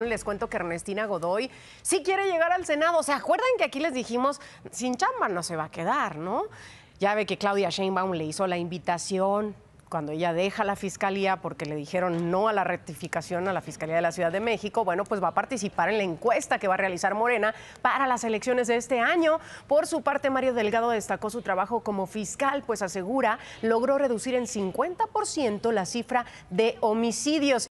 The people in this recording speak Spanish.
Les cuento que Ernestina Godoy sí quiere llegar al Senado. ¿Se acuerdan que aquí les dijimos, sin chamba no se va a quedar, ¿no? Ya ve que Claudia Sheinbaum le hizo la invitación cuando ella deja la fiscalía porque le dijeron no a la rectificación a la Fiscalía de la Ciudad de México, bueno, pues va a participar en la encuesta que va a realizar Morena para las elecciones de este año. Por su parte, Mario Delgado destacó su trabajo como fiscal, pues asegura logró reducir en 50% la cifra de homicidios.